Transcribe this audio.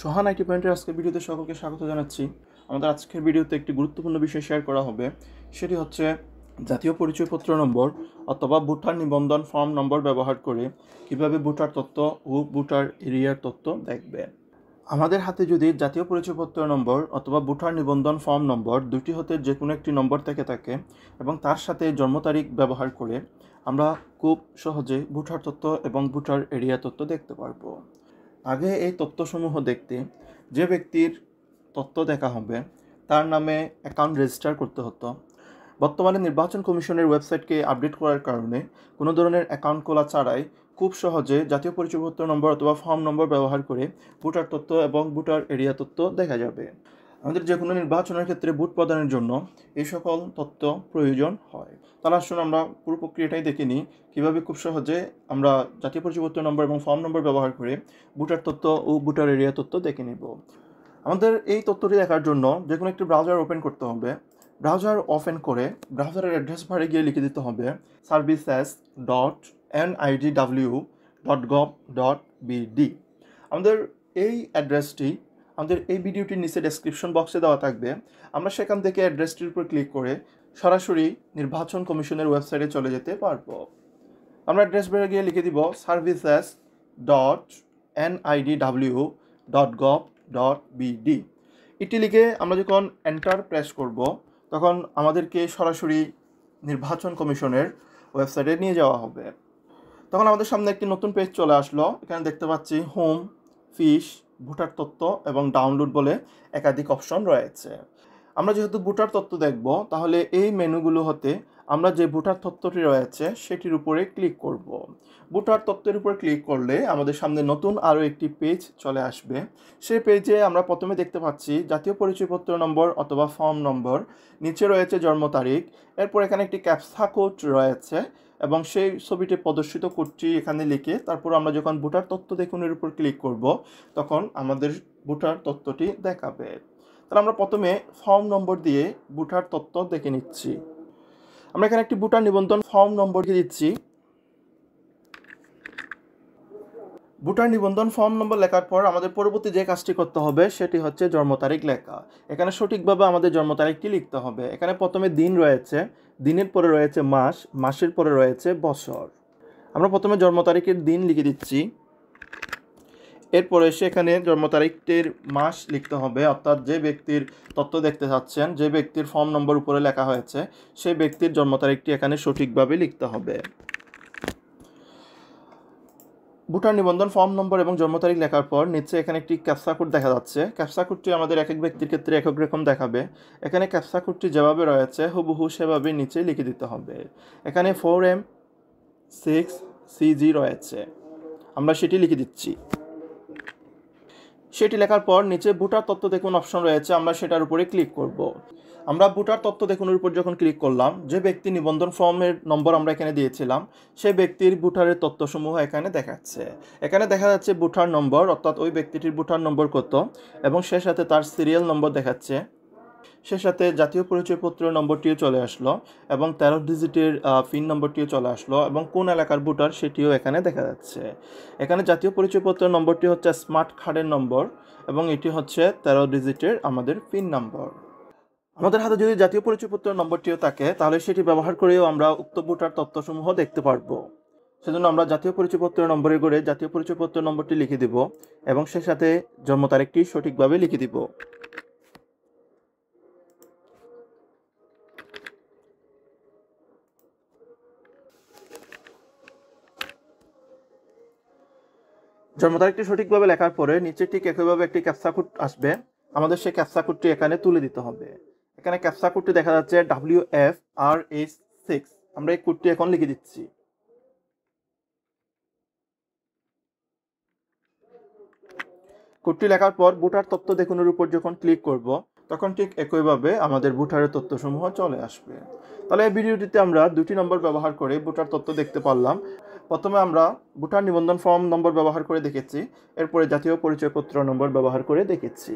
সোহান IT পয়েন্টের আজকের ভিডিওতে সকলকে স্বাগত জানাচ্ছি আমাদের আজকের ভিডিওতে একটি গুরুত্বপূর্ণ বিষয় শেয়ার করা হবে সেটি হচ্ছে জাতীয় পরিচয়পত্র নম্বর অথবা ভোটার নিবন্ধন ফর্ম নম্বর ব্যবহার করে কিভাবে ভোটার তথ্য ও ভোটার এরিয়ার তথ্য দেখবে আমাদের হাতে যদি জাতীয় পরিচয়পত্র নম্বর অথবা ভোটার নিবন্ধন ফর্ম নম্বর দুটি হতে যে কোনো একটি নম্বর থেকে থাকে এবং তার সাথে জন্ম তারিখ ব্যবহার করে আমরা খুব সহজে ভোটার তত্ত্ব এবং ভোটার এরিয়া তথ্য দেখতে পারবো আগে এই তথ্যসমূহ দেখতে যে ব্যক্তির তত্ত্ব দেখা হবে তার নামে অ্যাকাউন্ট রেজিস্টার করতে হতো বর্তমানে নির্বাচন কমিশনের ওয়েবসাইটকে আপডেট করার কারণে কোনো ধরনের অ্যাকাউন্ট খোলা ছাড়াই খুব সহজে জাতীয় পরিচয়পত্র নম্বর অথবা ফর্ম নম্বর ব্যবহার করে ভোটার তথ্য এবং ভোটার এরিয়া তথ্য দেখা যাবে আমাদের যে কোনো নির্বাচনের ক্ষেত্রে ভোট প্রদানের জন্য এই সকল তথ্য প্রয়োজন হয় তাহলে আসুন আমরা পুরো প্রক্রিয়াটাই দেখে নিই কীভাবে খুব সহজে আমরা জাতীয় পরিচয়পত্র নম্বর এবং ফর্ম নম্বর ব্যবহার করে ভোটার তথ্য ও ভোটার এরিয়া তথ্য দেখে নিব আমাদের এই তথ্যটি দেখার জন্য যে কোনো একটি ব্রাউজার ওপেন করতে হবে ব্রাউজার ওপেন করে ব্রাউজারের অ্যাড্রেস ভাড়ে গিয়ে লিখে দিতে হবে services dot N ID W dot gov dot BD আমাদের এই অ্যাড্রেসটি আমাদের এই ভিডিওটির নিচে ডেসক্রিপশন বক্সে দেওয়া থাকবে আমরা সেখান থেকে অ্যাড্রেসটির উপর ক্লিক করে সরাসরি নির্বাচন কমিশনের ওয়েবসাইটে চলে যেতে পারব আমরা অ্যাড্রেস বেড়ে গিয়ে লিখে দিব services dot ID W dot gov dot BD এটি লিখে আমরা যখন এন্টার প্রেস করব তখন আমাদেরকে সরাসরি নির্বাচন কমিশনের ওয়েবসাইটে নিয়ে যাওয়া হবে তখন আমাদের সামনে একটি নতুন পেজ চলে আসলো এখানে দেখতে পাচ্ছি হোম ফিশ ভোটার তত্ত্ব এবং ডাউনলোড বলে একাধিক অপশন রয়েছে আমরা যেহেতু ভোটার তত্ত্ব দেখব তাহলে এই মেনুগুলো হতে আমরা যে ভোটার তত্ত্বটি রয়েছে সেটির উপরে ক্লিক করব। ভোটার তত্ত্বের উপর ক্লিক করলে আমাদের সামনে নতুন আরও একটি পেজ চলে আসবে সে পেজে আমরা প্রথমে দেখতে পাচ্ছি জাতীয় পরিচয়পত্র নম্বর অথবা ফর্ম নম্বর নিচে রয়েছে জন্ম তারিখ এরপর এখানে একটি ক্যাপসা কোড রয়েছে এবং সেই ছবিটি প্রদর্শিত করছি এখানে লিখে তারপর আমরা যখন ভোটার তথ্য দেখুনের উপর ক্লিক করব তখন আমাদের ভোটার তথ্যটি দেখাবে তাহলে আমরা প্রথমে ফর্ম নম্বর দিয়ে ভোটার তথ্য দেখে নিচ্ছি আমরা এখানে একটি ভোটার নিবন্ধন ফর্ম নম্বর দিচ্ছি ভোটার নিবন্ধন ফর্ম নম্বর লেখার পর আমাদের পরবর্তী যে কাজটি করতে হবে সেটি হচ্ছে জন্ম তারিখ লেখা এখানে সঠিকভাবে আমাদের জন্ম তারিখটি লিখতে হবে এখানে প্রথমে দিন রয়েছে দিনের পরে রয়েছে মাস মাসের পরে রয়েছে বছর আমরা প্রথমে জন্ম তারিখের দিন লিখে দিচ্ছি এরপরে এখানে জন্ম তারিখটির মাস লিখতে হবে অর্থাৎ যে ব্যক্তির তথ্য দেখতে চাচ্ছেন যে ব্যক্তির ফর্ম নম্বর উপরে লেখা হয়েছে সেই ব্যক্তির জন্ম তারিখটি এখানে সঠিকভাবে লিখতে হবে ভোটার নিবন্ধন ফর্ম নম্বর এবং জন্ম তারিখ লেখার পর নিচে এখানে একটি ক্যাপসাকুট কোড দেখা যাচ্ছে ক্যাপসা আমাদের এক এক ব্যক্তির ক্ষেত্রে এক এক রকম দেখাবে এখানে ক্যাপসাকুটটি যেভাবে রয়েছে হুবহু সেভাবে নিচে লিখে দিতে হবে এখানে ফোর এম সিক্স সিজি রয়েছে আমরা সেটি লিখে দিচ্ছি সেটি লেখার পর নিচে ভোটার তত্ত্ব দেখুন অপশন রয়েছে আমরা সেটার উপরে ক্লিক করব। আমরা ভোটার তত্ত্ব দেখুনের উপর যখন ক্লিক করলাম যে ব্যক্তি নিবন্ধন ফর্মের নম্বর আমরা এখানে দিয়েছিলাম সেই ব্যক্তির ভোটারের তত্ত্বসমূহ এখানে দেখাচ্ছে এখানে দেখা যাচ্ছে ভোটার নম্বর অর্থাৎ ওই ব্যক্তিটির ভোটার নম্বর কত এবং সে সাথে তার সিরিয়াল নম্বর দেখাচ্ছে সে সাথে জাতীয় পরিচয়পত্র নম্বরটিও চলে আসলো এবং তেরো ডিজিটের পিন নম্বরটিও চলে আসলো এবং কোন এলাকার ভোটার সেটিও এখানে দেখা যাচ্ছে এখানে জাতীয় পরিচয়পত্র নম্বরটি হচ্ছে স্মার্ট কার্ডের নম্বর এবং এটি হচ্ছে তেরো ডিজিটের আমাদের পিন নম্বর আমাদের হাতে যদি জাতীয় পরিচয়পত্র নম্বরটিও থাকে তাহলে সেটি ব্যবহার করেও আমরা উক্ত ভোটার তথ্যসমূহ দেখতে পারবো সেজন্য আমরা জাতীয় পরিচয়পত্র নম্বরে করে জাতীয় পরিচয়পত্র নম্বরটি লিখে দিব এবং সে সাথে জন্ম তারিখটি সঠিকভাবে লিখে দিব জন্ম তারিখটি সঠিকভাবে লেখার পরে নিচে ঠিক একইভাবে একটি ক্যাপসা কোড আসবে আমাদের সেই ক্যাপসা কোডটি এখানে তুলে দিতে হবে এখানে ক্যাপসা কোডটি দেখা যাচ্ছে W F R H six আমরা এই কুটটি এখন লিখে দিচ্ছি কুটটি লেখার পর ভোটার তথ্য দেখুনের উপর যখন ক্লিক করব তখন ঠিক একইভাবে আমাদের ভোটারের তথ্যসমূহ চলে আসবে তাহলে এই ভিডিওটিতে আমরা দুটি নম্বর ব্যবহার করে ভোটার তথ্য দেখতে পারলাম প্রথমে আমরা ভুটান নিবন্ধন ফর্ম নম্বর ব্যবহার করে দেখেছি এরপরে জাতীয় পরিচয়পত্র নম্বর ব্যবহার করে দেখেছি